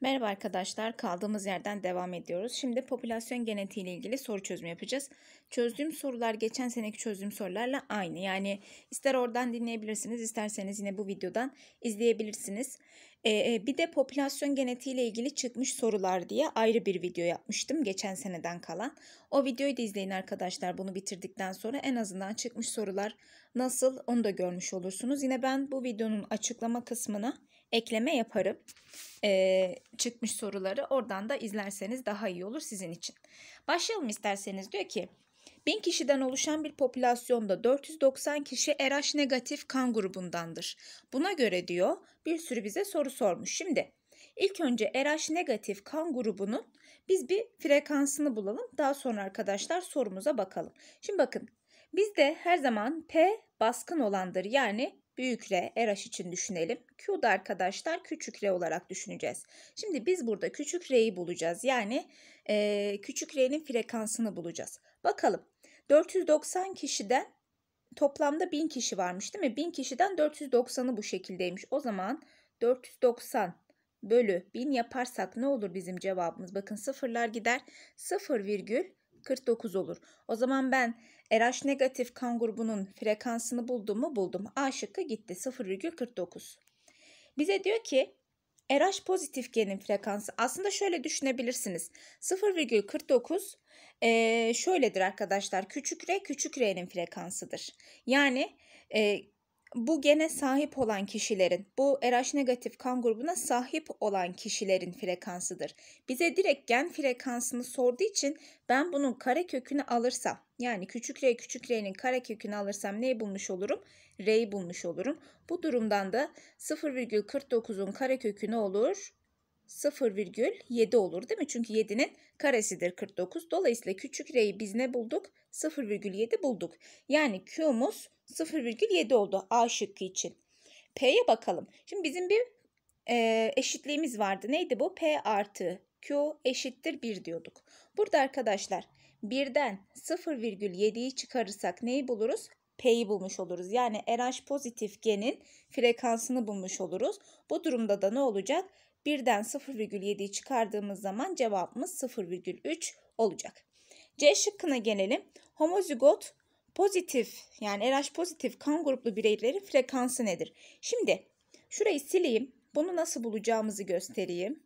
Merhaba arkadaşlar, kaldığımız yerden devam ediyoruz. Şimdi popülasyon genetiği ile ilgili soru çözümü yapacağız. Çözdüğüm sorular geçen seneki çözdüğüm sorularla aynı. Yani ister oradan dinleyebilirsiniz, isterseniz yine bu videodan izleyebilirsiniz. Ee, e, bir de popülasyon genetiği ile ilgili çıkmış sorular diye ayrı bir video yapmıştım geçen seneden kalan. O videoyu da izleyin arkadaşlar bunu bitirdikten sonra en azından çıkmış sorular nasıl onu da görmüş olursunuz. Yine ben bu videonun açıklama kısmına ekleme yaparım. Ee, çıkmış soruları oradan da izlerseniz daha iyi olur sizin için. Başlayalım isterseniz diyor ki 1000 kişiden oluşan bir popülasyonda 490 kişi RH negatif kan grubundandır. Buna göre diyor bir sürü bize soru sormuş. Şimdi ilk önce RH negatif kan grubunun biz bir frekansını bulalım. Daha sonra arkadaşlar sorumuza bakalım. Şimdi bakın bizde her zaman P baskın olandır. Yani büyük R, RH için düşünelim. Q'da arkadaşlar küçük R olarak düşüneceğiz. Şimdi biz burada küçük R'yi bulacağız. Yani e, küçük R'nin frekansını bulacağız. Bakalım 490 kişiden toplamda 1000 kişi varmış değil mi? 1000 kişiden 490'ı bu şekildeymiş. O zaman 490 bölü 1000 yaparsak ne olur bizim cevabımız? Bakın sıfırlar gider. 0,49 olur. O zaman ben RH negatif kan grubunun frekansını buldum mu? Buldum. A şıkkı gitti 0,49. Bize diyor ki RH pozitif genin frekansı aslında şöyle düşünebilirsiniz. 0,49 e, şöyledir arkadaşlar. Küçük R küçük R'nin frekansıdır. Yani e, bu gene sahip olan kişilerin, bu RH negatif kan grubuna sahip olan kişilerin frekansıdır. Bize direkt gen frekansını sorduğu için ben bunun kare kökünü alırsam, yani küçük R küçük R'nin kare kökünü alırsam neyi bulmuş olurum? R'yi bulmuş olurum. Bu durumdan da 0,49'un kare kökü ne olur? 0,7 olur değil mi? Çünkü 7'nin karesidir 49. Dolayısıyla küçük R'yi biz ne bulduk? 0,7 bulduk. Yani Q'muz 0,7 oldu A şıkkı için. P'ye bakalım. Şimdi bizim bir e, eşitliğimiz vardı. Neydi bu? P artı Q eşittir 1 diyorduk. Burada arkadaşlar 1'den 0,7'yi çıkarırsak neyi buluruz? P'yi bulmuş oluruz. Yani RH pozitif genin frekansını bulmuş oluruz. Bu durumda da ne olacak? 1'den 0,7'yi çıkardığımız zaman cevabımız 0,3 olacak. C şıkkına gelelim. Homozigot pozitif yani RH pozitif kan gruplu bireylerin frekansı nedir? Şimdi şurayı sileyim. Bunu nasıl bulacağımızı göstereyim.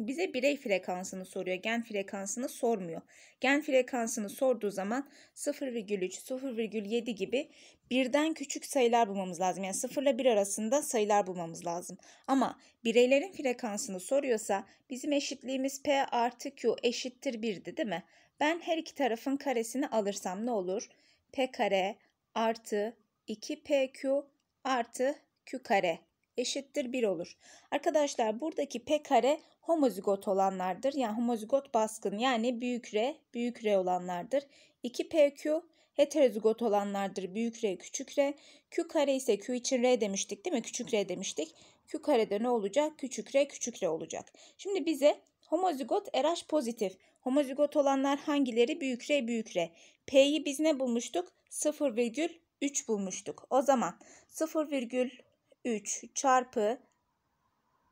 Bize birey frekansını soruyor. Gen frekansını sormuyor. Gen frekansını sorduğu zaman 0,3, 0,7 gibi birden küçük sayılar bulmamız lazım. Yani 0 ile 1 arasında sayılar bulmamız lazım. Ama bireylerin frekansını soruyorsa bizim eşitliğimiz P artı Q eşittir 1'di değil mi? Ben her iki tarafın karesini alırsam ne olur? P kare artı 2PQ artı Q kare eşittir 1 olur. Arkadaşlar buradaki P kare homozigot olanlardır. Yani homozigot baskın yani büyük R büyük R olanlardır. 2PQ heterozigot olanlardır. Büyük R küçük R. Q kare ise Q için R demiştik değil mi? Küçük R demiştik. Q karede ne olacak? Küçük R küçük R olacak. Şimdi bize Homozigot RH pozitif. Homozigot olanlar hangileri? Büyük R büyük R. P'yi biz ne bulmuştuk? 0,3 bulmuştuk. O zaman 0,3 çarpı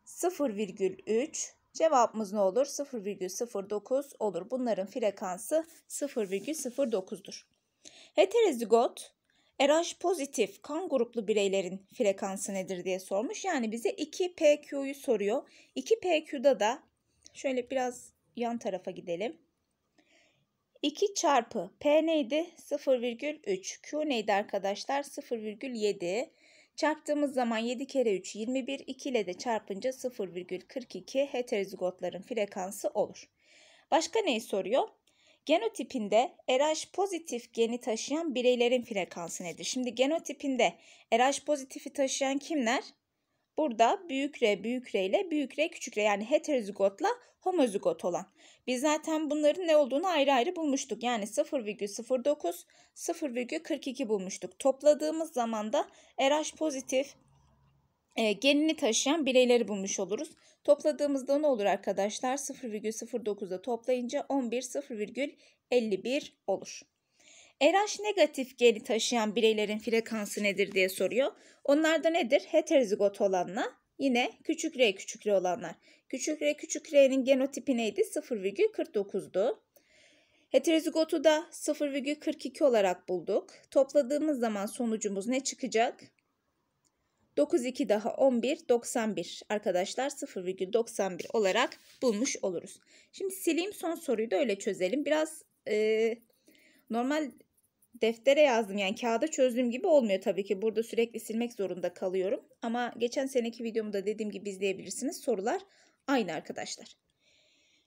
0,3 cevabımız ne olur? 0,09 olur. Bunların frekansı 0,09'dur. Heterozigot RH pozitif kan gruplu bireylerin frekansı nedir diye sormuş. Yani bize 2PQ'yu soruyor. 2PQ'da da Şöyle biraz yan tarafa gidelim. 2 çarpı P neydi? 0,3. Q neydi arkadaşlar? 0,7. Çarptığımız zaman 7 kere 3 21. 2 ile de çarpınca 0,42 heterozigotların frekansı olur. Başka neyi soruyor? Genotipinde RH pozitif geni taşıyan bireylerin frekansı nedir? Şimdi genotipinde RH pozitifi taşıyan kimler? Burada büyük R büyük R ile büyük R küçük R yani heterozigotla homozigot olan. Biz zaten bunların ne olduğunu ayrı ayrı bulmuştuk. Yani 0,09, 0,42 bulmuştuk. Topladığımız zaman da RH pozitif e, genini taşıyan bireyleri bulmuş oluruz. Topladığımızda ne olur arkadaşlar? 0,09'da toplayınca 11,51 olur. RH negatif geni taşıyan bireylerin frekansı nedir diye soruyor. Onlar da nedir? Heterozigot olanla yine küçük R küçük R olanlar. Küçük R küçük R'nin genotipi neydi? 0,49'du. Heterozigotu da 0,42 olarak bulduk. Topladığımız zaman sonucumuz ne çıkacak? 92 daha 11 91 arkadaşlar 0,91 olarak bulmuş oluruz. Şimdi sileyim son soruyu da öyle çözelim. Biraz e, normal deftere yazdım yani kağıda çözdüğüm gibi olmuyor tabii ki. Burada sürekli silmek zorunda kalıyorum. Ama geçen seneki videomda dediğim gibi izleyebilirsiniz. Sorular aynı arkadaşlar.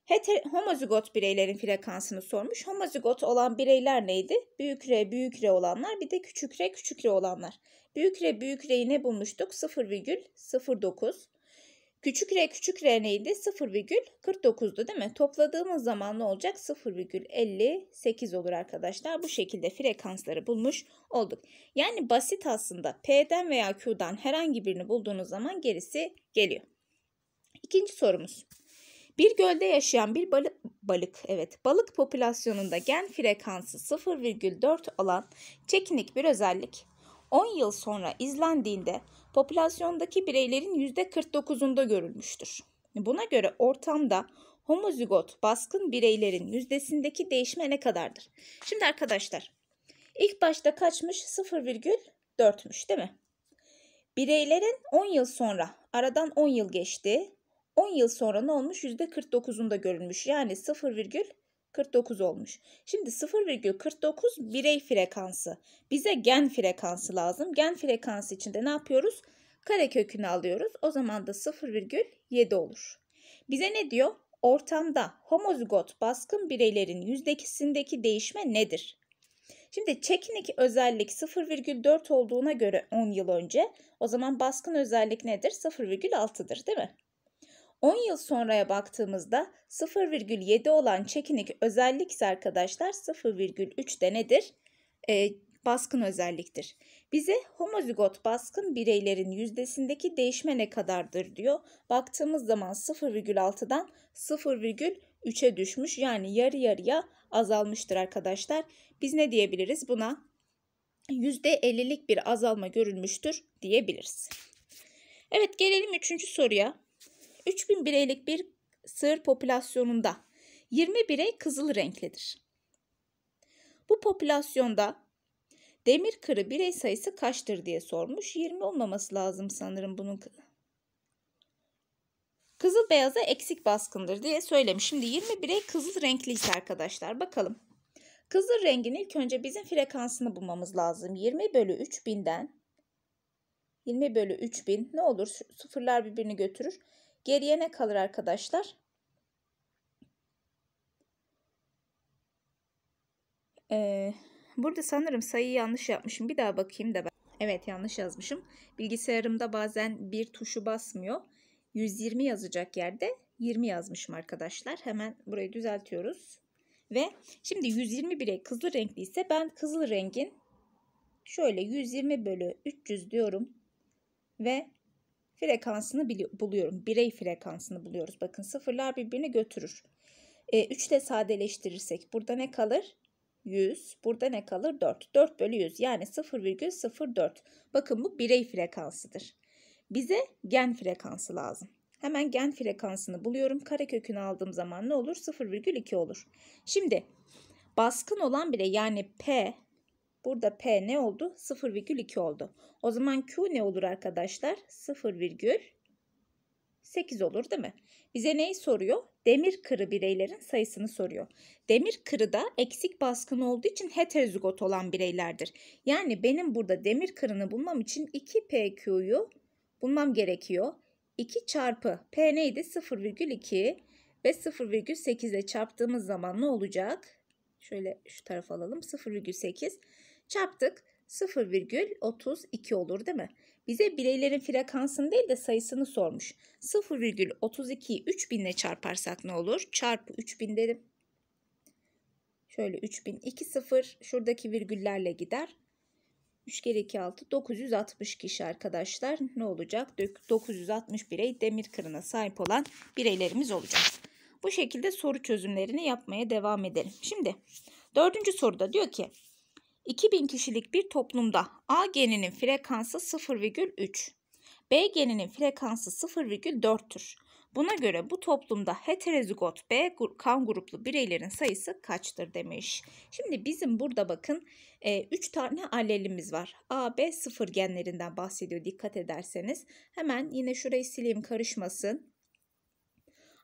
Heter homozigot bireylerin frekansını sormuş. Homozigot olan bireyler neydi? Büyük R büyük R olanlar bir de küçük R küçük R olanlar. Büyük R büyük R'yi ne bulmuştuk? 0,09 Küçük r küçük r neydi? 0,49'du değil mi? Topladığımız zaman ne olacak? 0,58 olur arkadaşlar. Bu şekilde frekansları bulmuş olduk. Yani basit aslında. P'den veya Q'dan herhangi birini bulduğunuz zaman gerisi geliyor. İkinci sorumuz. Bir gölde yaşayan bir balık, balık evet balık popülasyonunda gen frekansı 0,4 olan çekinik bir özellik 10 yıl sonra izlendiğinde popülasyondaki bireylerin %49'unda görülmüştür. Buna göre ortamda homozigot baskın bireylerin yüzdesindeki değişme ne kadardır? Şimdi arkadaşlar ilk başta kaçmış 0,4'müş değil mi? Bireylerin 10 yıl sonra aradan 10 yıl geçti. 10 yıl sonra ne olmuş? %49'unda görülmüş. Yani 0,4 49 olmuş. Şimdi 0,49 birey frekansı. Bize gen frekansı lazım. Gen frekansı için de ne yapıyoruz? Kare kökünü alıyoruz. O zaman da 0,7 olur. Bize ne diyor? Ortamda homozigot baskın bireylerin yüzdekisindeki değişme nedir? Şimdi çekinik özellik 0,4 olduğuna göre 10 yıl önce o zaman baskın özellik nedir? 0,6'dır değil mi? 10 yıl sonraya baktığımızda 0,7 olan çekinik özellik ise arkadaşlar 0,3 de nedir? E, baskın özelliktir. Bize homozigot baskın bireylerin yüzdesindeki değişme ne kadardır diyor. Baktığımız zaman 0,6'dan 0,3'e düşmüş yani yarı yarıya azalmıştır arkadaşlar. Biz ne diyebiliriz buna? %50'lik bir azalma görülmüştür diyebiliriz. Evet gelelim üçüncü soruya. 3000 bireylik bir sığır popülasyonunda 20 birey kızıl renklidir. Bu popülasyonda demir kırı birey sayısı kaçtır diye sormuş. 20 olmaması lazım sanırım bunun. Kızıl beyaza eksik baskındır diye söylemiş. Şimdi 20 birey kızıl renkliyse arkadaşlar bakalım. Kızıl rengin ilk önce bizim frekansını bulmamız lazım. 20 bölü 3000'den 20 bölü 3000 ne olur sıfırlar birbirini götürür. Geriye ne kalır arkadaşlar? Ee, burada sanırım sayıyı yanlış yapmışım. Bir daha bakayım da ben. Evet yanlış yazmışım. Bilgisayarımda bazen bir tuşu basmıyor. 120 yazacak yerde 20 yazmışım arkadaşlar. Hemen burayı düzeltiyoruz. Ve şimdi 120 birey kızıl renkli ise ben kızıl rengin şöyle 120 bölü 300 diyorum. Ve frekansını buluyorum. Birey frekansını buluyoruz. Bakın sıfırlar birbirini götürür. E, ile sadeleştirirsek burada ne kalır? 100. Burada ne kalır? 4. 4 bölü 100 yani 0,04. Bakın bu birey frekansıdır. Bize gen frekansı lazım. Hemen gen frekansını buluyorum. Karekökünü aldığım zaman ne olur? 0,2 olur. Şimdi baskın olan birey yani P Burada P ne oldu? 0,2 oldu. O zaman Q ne olur arkadaşlar? 0,8 olur değil mi? Bize neyi soruyor? Demir kırı bireylerin sayısını soruyor. Demir kırı da eksik baskın olduğu için heterozigot olan bireylerdir. Yani benim burada demir kırını bulmam için 2PQ'yu bulmam gerekiyor. 2 çarpı P neydi? 0,2 ve 0,8 ile çarptığımız zaman ne olacak? Şöyle şu tarafa alalım. 0,8 Çarptık 0,32 olur değil mi? Bize bireylerin frekansını değil de sayısını sormuş. 0,32'yi 3000 ile çarparsak ne olur? Çarpı 3000 dedim. Şöyle 3000 2 0 şuradaki virgüllerle gider. 3 kere 2 6 960 kişi arkadaşlar ne olacak? 960 birey demir kırına sahip olan bireylerimiz olacak. Bu şekilde soru çözümlerini yapmaya devam edelim. Şimdi dördüncü soruda diyor ki 2000 kişilik bir toplumda A geninin frekansı 0,3, B geninin frekansı 0,4'tür. Buna göre bu toplumda heterozigot B kan gruplu bireylerin sayısı kaçtır demiş. Şimdi bizim burada bakın 3 e, tane alelimiz var. A, B, 0 genlerinden bahsediyor dikkat ederseniz. Hemen yine şurayı sileyim karışmasın.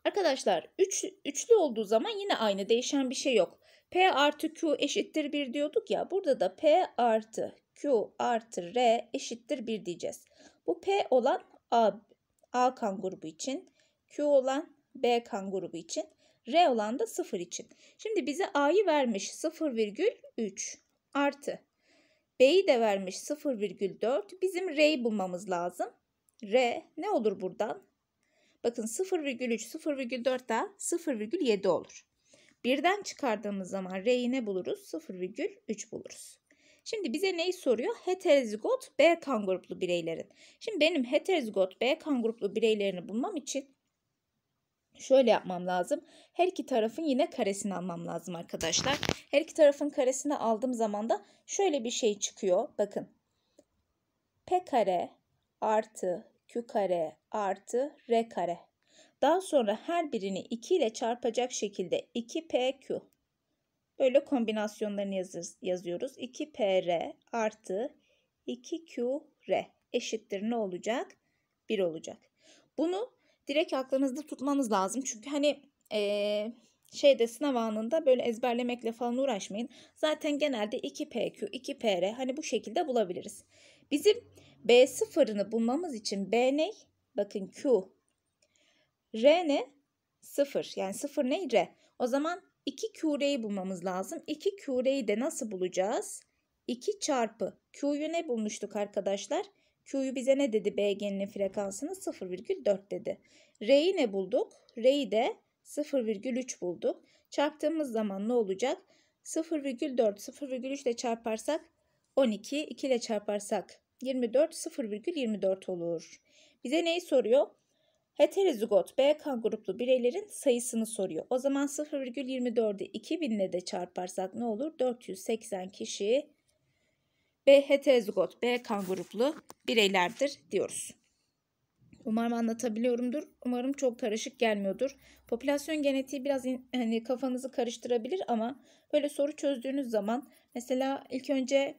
Arkadaşlar üç, üçlü olduğu zaman yine aynı değişen bir şey yok. P artı Q eşittir 1 diyorduk ya. Burada da P artı Q artı R eşittir 1 diyeceğiz. Bu P olan A, A kan grubu için. Q olan B kan grubu için. R olan da 0 için. Şimdi bize A'yı vermiş 0,3 artı. B'yi de vermiş 0,4. Bizim R'yi bulmamız lazım. R ne olur buradan? Bakın 0,3, 0,4 da 0,7 olur. Birden çıkardığımız zaman R'yi ne buluruz? 0,3 buluruz. Şimdi bize neyi soruyor? Heterozigot B kan gruplu bireylerin. Şimdi benim heterozigot B kan gruplu bireylerini bulmam için şöyle yapmam lazım. Her iki tarafın yine karesini almam lazım arkadaşlar. Her iki tarafın karesini aldığım zaman da şöyle bir şey çıkıyor. Bakın. P kare artı Q kare artı R kare. Daha sonra her birini 2 ile çarpacak şekilde 2PQ böyle kombinasyonlarını yazırız, yazıyoruz. 2PR artı 2QR eşittir ne olacak? 1 olacak. Bunu direkt aklınızda tutmanız lazım. Çünkü hani ee, şeyde sınav anında böyle ezberlemekle falan uğraşmayın. Zaten genelde 2PQ, 2PR hani bu şekilde bulabiliriz. Bizim B sıfırını bulmamız için B ne? Bakın Q R ne? 0. Yani 0 ne? R. O zaman 2 Q'reyi bulmamız lazım. 2 Q'reyi de nasıl bulacağız? 2 çarpı Q'yu ne bulmuştuk arkadaşlar? Q'yu bize ne dedi? BG'nin frekansını 0,4 dedi. R'yi ne bulduk? R'yi de 0,3 bulduk. Çarptığımız zaman ne olacak? 0,4, 0,3 ile çarparsak 12, 2 ile çarparsak 24, 0,24 olur. Bize neyi soruyor? Heterozigot B kan gruplu bireylerin sayısını soruyor. O zaman 0,24'ü 2000 ile de çarparsak ne olur? 480 kişi B heterozigot B kan gruplu bireylerdir diyoruz. Umarım anlatabiliyorumdur. Umarım çok karışık gelmiyordur. Popülasyon genetiği biraz in, hani kafanızı karıştırabilir ama böyle soru çözdüğünüz zaman mesela ilk önce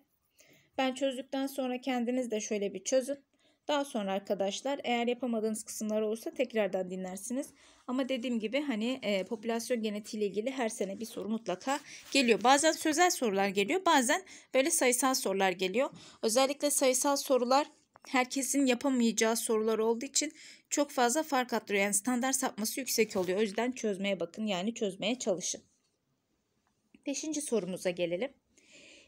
ben çözdükten sonra kendiniz de şöyle bir çözün. Daha sonra arkadaşlar eğer yapamadığınız kısımlar olursa tekrardan dinlersiniz. Ama dediğim gibi hani e, popülasyon genetiğiyle ilgili her sene bir soru mutlaka geliyor. Bazen sözel sorular geliyor bazen böyle sayısal sorular geliyor. Özellikle sayısal sorular herkesin yapamayacağı sorular olduğu için çok fazla fark attırıyor. Yani standart sapması yüksek oluyor. O yüzden çözmeye bakın yani çözmeye çalışın. Beşinci sorumuza gelelim.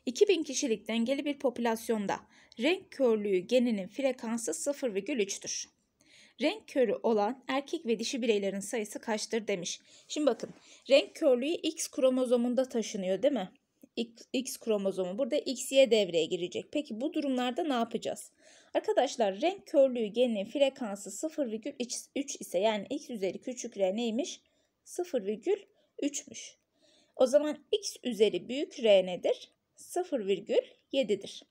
2000 kişilik dengeli bir popülasyonda renk körlüğü geninin frekansı 0,3'tür. Renk körü olan erkek ve dişi bireylerin sayısı kaçtır demiş. Şimdi bakın renk körlüğü X kromozomunda taşınıyor değil mi? X, kromozomu burada XY devreye girecek. Peki bu durumlarda ne yapacağız? Arkadaşlar renk körlüğü geninin frekansı 0,3 ise yani X üzeri küçük R neymiş? 0,3'müş. O zaman X üzeri büyük R nedir? 0,7'dir.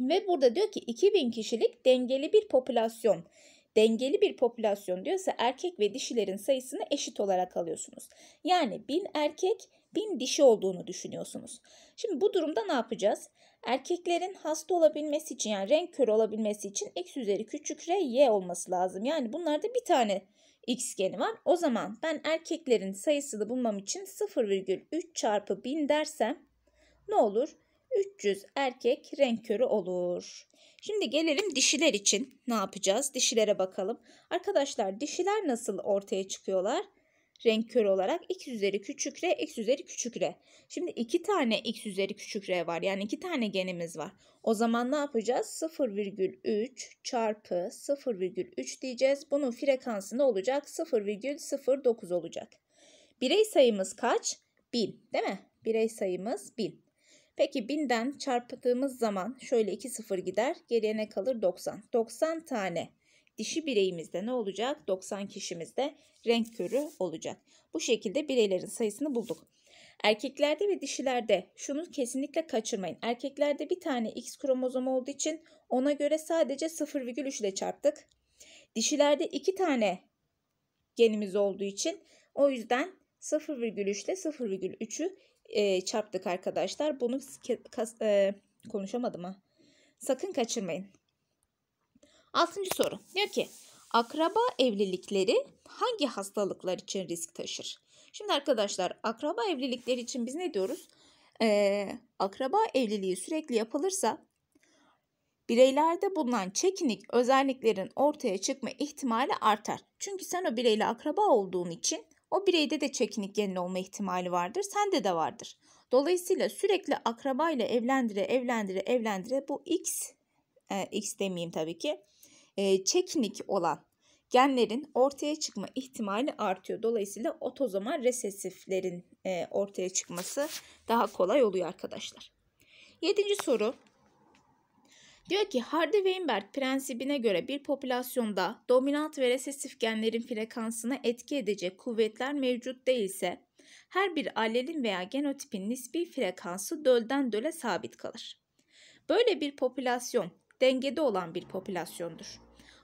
Ve burada diyor ki 2000 kişilik dengeli bir popülasyon. Dengeli bir popülasyon diyorsa erkek ve dişilerin sayısını eşit olarak alıyorsunuz. Yani 1000 erkek 1000 dişi olduğunu düşünüyorsunuz. Şimdi bu durumda ne yapacağız? Erkeklerin hasta olabilmesi için yani renk körü olabilmesi için x üzeri küçük r y olması lazım. Yani bunlarda bir tane x geni var. O zaman ben erkeklerin sayısını bulmam için 0,3 çarpı 1000 dersem ne olur? 300 erkek renk körü olur. Şimdi gelelim dişiler için ne yapacağız? Dişilere bakalım. Arkadaşlar dişiler nasıl ortaya çıkıyorlar? Renk körü olarak x üzeri küçük r, x üzeri küçük r. Şimdi iki tane x üzeri küçük r var. Yani iki tane genimiz var. O zaman ne yapacağız? 0,3 çarpı 0,3 diyeceğiz. Bunun frekansı ne olacak? 0,09 olacak. Birey sayımız kaç? 1000 değil mi? Birey sayımız 1000. Peki 1000'den çarptığımız zaman şöyle 2 sıfır gider. Geriye ne kalır? 90. 90 tane dişi bireyimizde ne olacak? 90 kişimizde renk körü olacak. Bu şekilde bireylerin sayısını bulduk. Erkeklerde ve dişilerde şunu kesinlikle kaçırmayın. Erkeklerde bir tane X kromozomu olduğu için ona göre sadece 0,3 ile çarptık. Dişilerde iki tane genimiz olduğu için o yüzden 0,3 ile 0,3'ü e, çarptık arkadaşlar. Bunu e, konuşamadım ha. Sakın kaçırmayın. Altıncı soru. Diyor ki akraba evlilikleri hangi hastalıklar için risk taşır? Şimdi arkadaşlar akraba evlilikleri için biz ne diyoruz? Ee, akraba evliliği sürekli yapılırsa bireylerde bulunan çekinik özelliklerin ortaya çıkma ihtimali artar. Çünkü sen o bireyle akraba olduğun için o bireyde de çekinik genel olma ihtimali vardır. Sende de vardır. Dolayısıyla sürekli akrabayla ile evlendire evlendire evlendire bu X, e, X demeyeyim tabii ki, e, çekinik olan genlerin ortaya çıkma ihtimali artıyor. Dolayısıyla otozoma resesiflerin e, ortaya çıkması daha kolay oluyor arkadaşlar. Yedinci soru Diyor ki Hardy-Weinberg prensibine göre bir popülasyonda dominant ve resesif genlerin frekansına etki edecek kuvvetler mevcut değilse her bir allelin veya genotipin nispi frekansı dölden döle sabit kalır. Böyle bir popülasyon dengede olan bir popülasyondur.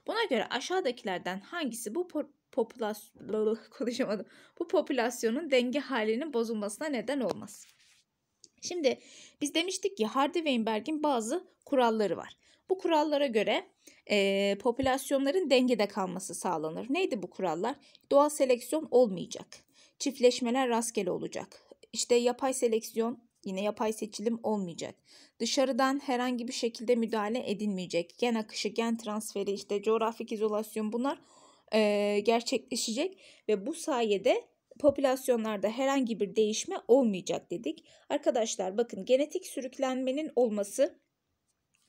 Buna göre aşağıdakilerden hangisi bu popülasyon bu popülasyonun denge halinin bozulmasına neden olmaz? Şimdi biz demiştik ki Hardy Weinberg'in bazı kuralları var. Bu kurallara göre e, popülasyonların dengede kalması sağlanır. Neydi bu kurallar? Doğal seleksiyon olmayacak. Çiftleşmeler rastgele olacak. İşte yapay seleksiyon yine yapay seçilim olmayacak. Dışarıdan herhangi bir şekilde müdahale edilmeyecek. Gen akışı, gen transferi, işte coğrafik izolasyon bunlar e, gerçekleşecek ve bu sayede popülasyonlarda herhangi bir değişme olmayacak dedik. Arkadaşlar bakın genetik sürüklenmenin olması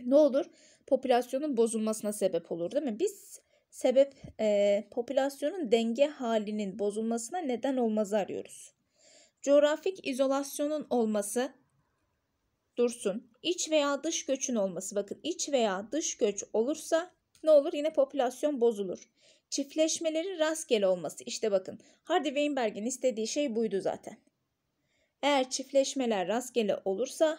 ne olur? Popülasyonun bozulmasına sebep olur değil mi? Biz sebep e, popülasyonun denge halinin bozulmasına neden olmaz arıyoruz. Coğrafik izolasyonun olması dursun. İç veya dış göçün olması bakın iç veya dış göç olursa ne olur? Yine popülasyon bozulur. Çiftleşmeleri rastgele olması. İşte bakın Hardy Weinberg'in istediği şey buydu zaten. Eğer çiftleşmeler rastgele olursa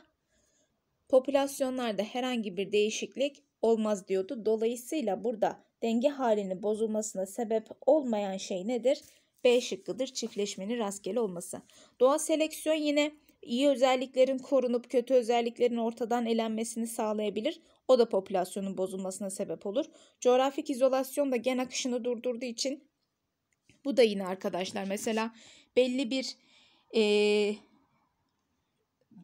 popülasyonlarda herhangi bir değişiklik olmaz diyordu. Dolayısıyla burada denge halini bozulmasına sebep olmayan şey nedir? B şıkkıdır çiftleşmenin rastgele olması. Doğa seleksiyon yine iyi özelliklerin korunup kötü özelliklerin ortadan elenmesini sağlayabilir. O da popülasyonun bozulmasına sebep olur. Coğrafik izolasyon da gen akışını durdurduğu için bu da yine arkadaşlar mesela belli bir e,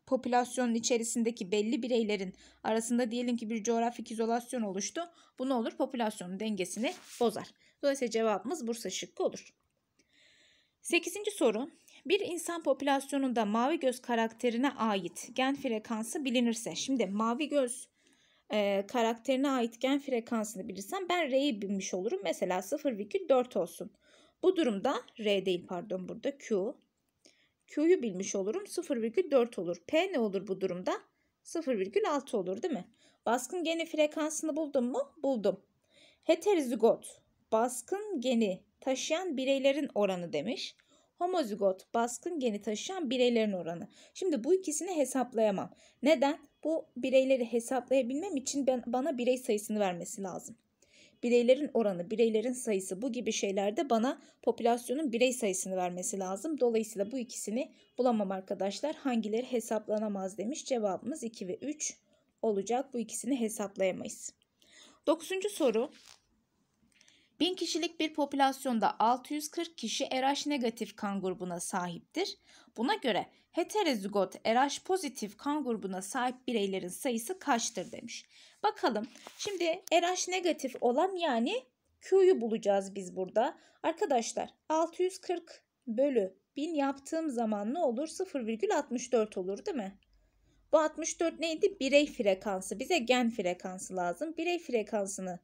popülasyonun içerisindeki belli bireylerin arasında diyelim ki bir coğrafik izolasyon oluştu. Bu ne olur? Popülasyonun dengesini bozar. Dolayısıyla cevabımız Bursa şıkkı olur. 8. soru bir insan popülasyonunda mavi göz karakterine ait gen frekansı bilinirse, şimdi mavi göz e, karakterine ait gen frekansını bilirsem ben R'yi bilmiş olurum. Mesela 0,4 olsun. Bu durumda R değil pardon burada Q. Q'yu bilmiş olurum 0,4 olur. P ne olur bu durumda? 0,6 olur değil mi? Baskın geni frekansını buldum mu? Buldum. Heterozigot baskın geni taşıyan bireylerin oranı demiş homozigot baskın geni taşıyan bireylerin oranı. Şimdi bu ikisini hesaplayamam. Neden? Bu bireyleri hesaplayabilmem için ben, bana birey sayısını vermesi lazım. Bireylerin oranı, bireylerin sayısı bu gibi şeylerde bana popülasyonun birey sayısını vermesi lazım. Dolayısıyla bu ikisini bulamam arkadaşlar. Hangileri hesaplanamaz demiş. Cevabımız 2 ve 3 olacak. Bu ikisini hesaplayamayız. Dokuzuncu soru 1000 kişilik bir popülasyonda 640 kişi RH negatif kan grubuna sahiptir. Buna göre heterozigot RH pozitif kan grubuna sahip bireylerin sayısı kaçtır demiş. Bakalım şimdi RH negatif olan yani Q'yu bulacağız biz burada. Arkadaşlar 640 bölü 1000 yaptığım zaman ne olur? 0,64 olur değil mi? Bu 64 neydi? Birey frekansı. Bize gen frekansı lazım. Birey frekansını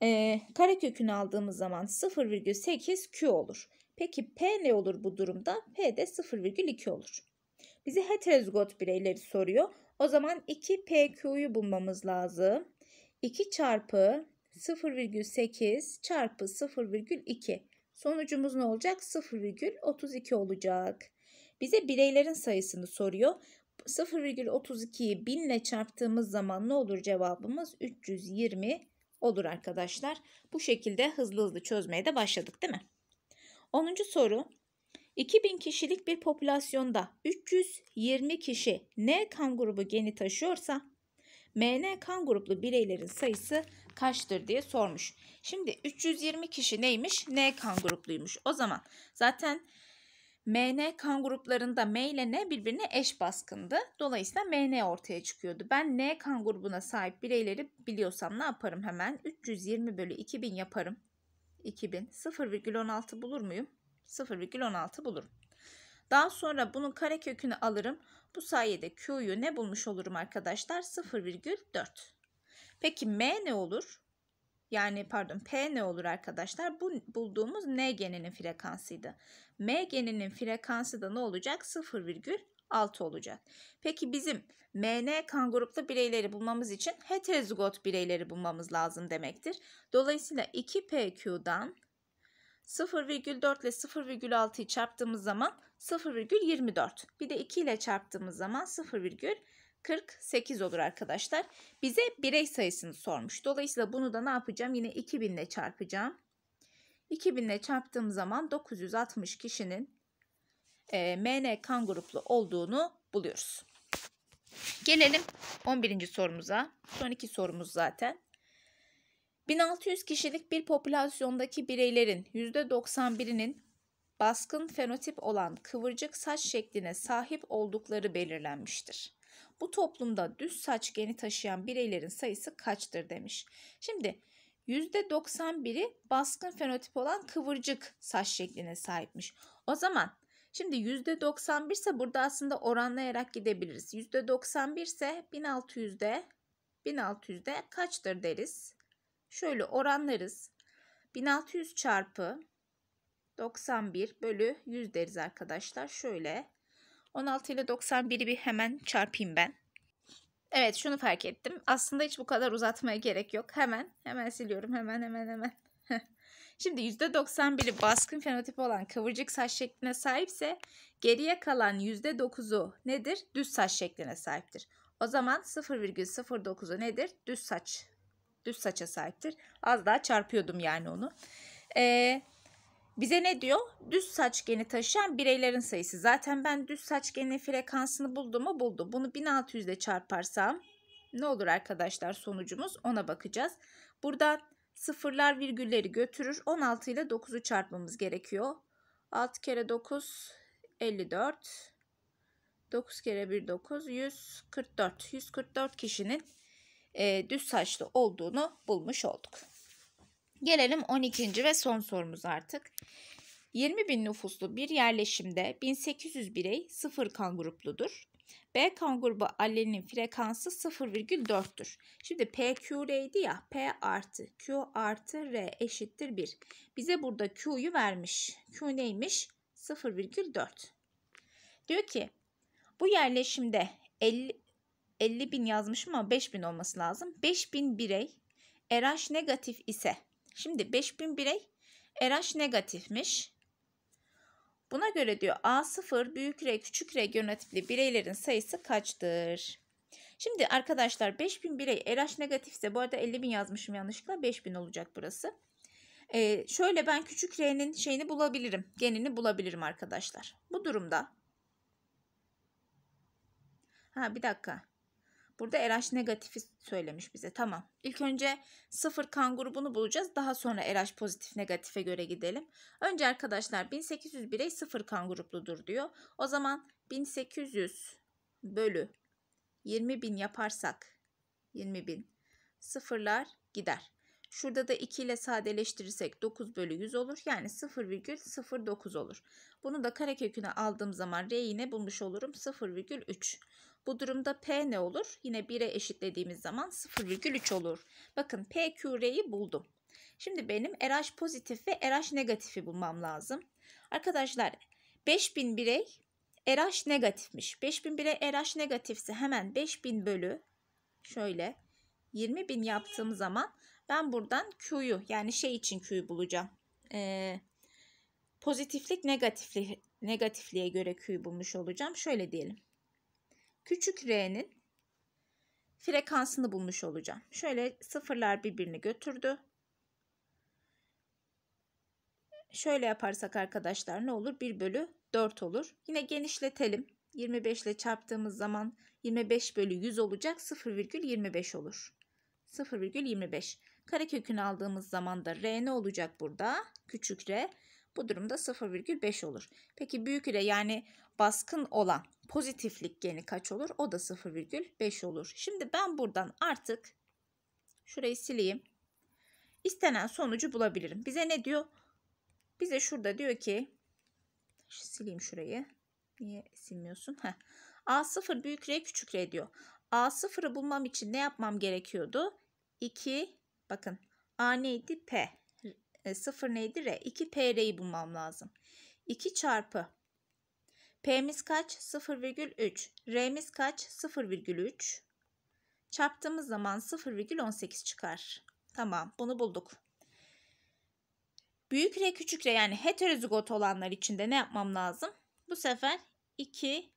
e, ee, kare aldığımız zaman 0,8 Q olur. Peki P ne olur bu durumda? P de 0,2 olur. Bize heterozigot bireyleri soruyor. O zaman 2PQ'yu bulmamız lazım. 2 çarpı 0,8 çarpı 0,2. Sonucumuz ne olacak? 0,32 olacak. Bize bireylerin sayısını soruyor. 0,32'yi 1000 ile çarptığımız zaman ne olur cevabımız? 320 olur arkadaşlar. Bu şekilde hızlı hızlı çözmeye de başladık değil mi? 10. soru 2000 kişilik bir popülasyonda 320 kişi N kan grubu geni taşıyorsa MN kan gruplu bireylerin sayısı kaçtır diye sormuş. Şimdi 320 kişi neymiş? N kan grupluymuş. O zaman zaten MN kan gruplarında M ile N birbirine eş baskındı. Dolayısıyla MN ortaya çıkıyordu. Ben N kan grubuna sahip bireyleri biliyorsam ne yaparım hemen? 320 bölü 2000 yaparım. 2000. 0,16 bulur muyum? 0,16 bulurum. Daha sonra bunun karekökünü alırım. Bu sayede Q'yu ne bulmuş olurum arkadaşlar? 0,4. Peki M ne olur? yani pardon P ne olur arkadaşlar? Bu bulduğumuz N geninin frekansıydı. M geninin frekansı da ne olacak? 0,6 olacak. Peki bizim MN kan gruplu bireyleri bulmamız için heterozigot bireyleri bulmamız lazım demektir. Dolayısıyla 2PQ'dan 0,4 ile 0,6'yı çarptığımız zaman 0,24. Bir de 2 ile çarptığımız zaman 0,24. 48 olur arkadaşlar. Bize birey sayısını sormuş. Dolayısıyla bunu da ne yapacağım? Yine 2000 ile çarpacağım. 2000 ile çarptığım zaman 960 kişinin e, MN kan gruplu olduğunu buluyoruz. Gelelim 11. sorumuza. Son iki sorumuz zaten. 1600 kişilik bir popülasyondaki bireylerin %91'inin baskın fenotip olan kıvırcık saç şekline sahip oldukları belirlenmiştir. Bu toplumda düz saç geni taşıyan bireylerin sayısı kaçtır demiş. Şimdi %91'i baskın fenotip olan kıvırcık saç şekline sahipmiş. O zaman şimdi %91 ise burada aslında oranlayarak gidebiliriz. %91 ise 1600'de 1600'de kaçtır deriz. Şöyle oranlarız. 1600 çarpı 91 bölü 100 deriz arkadaşlar. Şöyle 16 ile 91'i bir hemen çarpayım ben. Evet şunu fark ettim. Aslında hiç bu kadar uzatmaya gerek yok. Hemen hemen siliyorum hemen hemen hemen. Şimdi %91'i baskın fenotip olan kıvırcık saç şekline sahipse geriye kalan %9'u nedir? Düz saç şekline sahiptir. O zaman 0,09'u nedir? Düz saç. Düz saça sahiptir. Az daha çarpıyordum yani onu. Ee, bize ne diyor? Düz saç geni taşıyan bireylerin sayısı. Zaten ben düz saç geni frekansını buldum mu? Buldum. Bunu 1600 ile çarparsam ne olur arkadaşlar sonucumuz? Ona bakacağız. Burada sıfırlar virgülleri götürür. 16 ile 9'u çarpmamız gerekiyor. 6 kere 9 54. 9 kere 1 9 144. 144 kişinin e, düz saçlı olduğunu bulmuş olduk. Gelelim 12. ve son sorumuz artık. 20 bin nüfuslu bir yerleşimde 1800 birey 0 kan grupludur. B kan grubu allelinin frekansı 0,4'tür. Şimdi P ya. P artı Q artı R eşittir 1. Bize burada Q'yu vermiş. Q neymiş? 0,4. Diyor ki bu yerleşimde 50, 50 bin yazmışım ama 5 bin olması lazım. 5 bin birey RH negatif ise Şimdi 5000 birey RH negatifmiş. Buna göre diyor A0 büyük R küçük R yönetimli bireylerin sayısı kaçtır? Şimdi arkadaşlar 5000 birey RH negatifse bu arada 50.000 yazmışım yanlışlıkla 5000 olacak burası. Ee, şöyle ben küçük R'nin şeyini bulabilirim. Genini bulabilirim arkadaşlar. Bu durumda. Ha bir dakika. Burada RH negatifi söylemiş bize. Tamam. İlk önce sıfır kan grubunu bulacağız. Daha sonra RH pozitif negatife göre gidelim. Önce arkadaşlar 1800 birey sıfır kan grupludur diyor. O zaman 1800 bölü 20.000 yaparsak 20.000 sıfırlar gider. Şurada da 2 ile sadeleştirirsek 9 bölü 100 olur. Yani 0,09 olur. Bunu da kareköküne aldığım zaman r'yi ne bulmuş olurum 0,3. Bu durumda P ne olur? Yine 1'e eşitlediğimiz zaman 0,3 olur. Bakın PQR'yi buldum. Şimdi benim RH pozitif ve RH negatifi bulmam lazım. Arkadaşlar 5000 birey RH negatifmiş. 5000 birey RH negatifse hemen 5000 bölü şöyle 20.000 yaptığım zaman ben buradan Q'yu yani şey için Q'yu bulacağım. Ee, pozitiflik negatifli, negatifliğe göre Q'yu bulmuş olacağım. Şöyle diyelim küçük r'nin frekansını bulmuş olacağım. Şöyle sıfırlar birbirini götürdü. Şöyle yaparsak arkadaşlar ne olur? 1 bölü 4 olur. Yine genişletelim. 25 ile çarptığımız zaman 25 bölü 100 olacak. 0,25 olur. 0,25. Karekökünü aldığımız zaman da r ne olacak burada? Küçük r. Bu durumda 0,5 olur. Peki büyük r yani baskın olan pozitiflik geni kaç olur? O da 0,5 olur. Şimdi ben buradan artık şurayı sileyim. İstenen sonucu bulabilirim. Bize ne diyor? Bize şurada diyor ki sileyim şurayı. Niye silmiyorsun? Heh. A0 büyük R küçük R diyor. A0'ı bulmam için ne yapmam gerekiyordu? 2 bakın A neydi? P. 0 e, neydi? R. 2 PR'yi bulmam lazım. 2 çarpı P'miz kaç? 0,3. R'miz kaç? 0,3. Çarptığımız zaman 0,18 çıkar. Tamam bunu bulduk. Büyük R küçük R yani heterozigot olanlar için de ne yapmam lazım? Bu sefer 2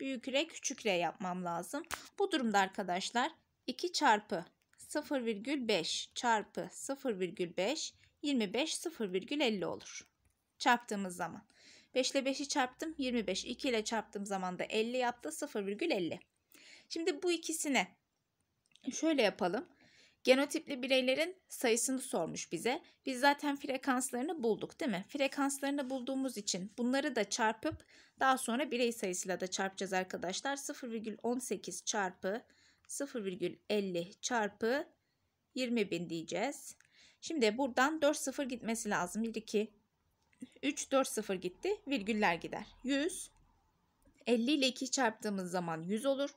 büyük R küçük R yapmam lazım. Bu durumda arkadaşlar 2 çarpı 0,5 çarpı 0,5 25 0,50 olur. Çarptığımız zaman. 5 ile 5'i çarptım 25. 2 ile çarptığım zaman da 50 yaptı 0,50. Şimdi bu ikisine şöyle yapalım. Genotipli bireylerin sayısını sormuş bize. Biz zaten frekanslarını bulduk değil mi? Frekanslarını bulduğumuz için bunları da çarpıp daha sonra birey sayısıyla da çarpacağız arkadaşlar. 0,18 çarpı 0,50 çarpı 20.000 diyeceğiz. Şimdi buradan 4 0 gitmesi lazım. 1, 2, 3, 4, 0 gitti. Virgüller gider. 100. 50 ile 2 çarptığımız zaman 100 olur.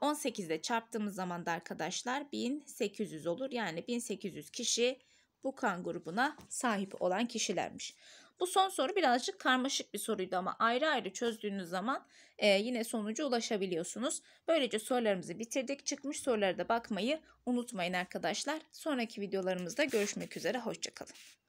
18 ile çarptığımız zaman da arkadaşlar 1800 olur. Yani 1800 kişi bu kan grubuna sahip olan kişilermiş. Bu son soru birazcık karmaşık bir soruydu ama ayrı ayrı çözdüğünüz zaman e, yine sonucu ulaşabiliyorsunuz. Böylece sorularımızı bitirdik. Çıkmış sorulara da bakmayı unutmayın arkadaşlar. Sonraki videolarımızda görüşmek üzere. Hoşçakalın.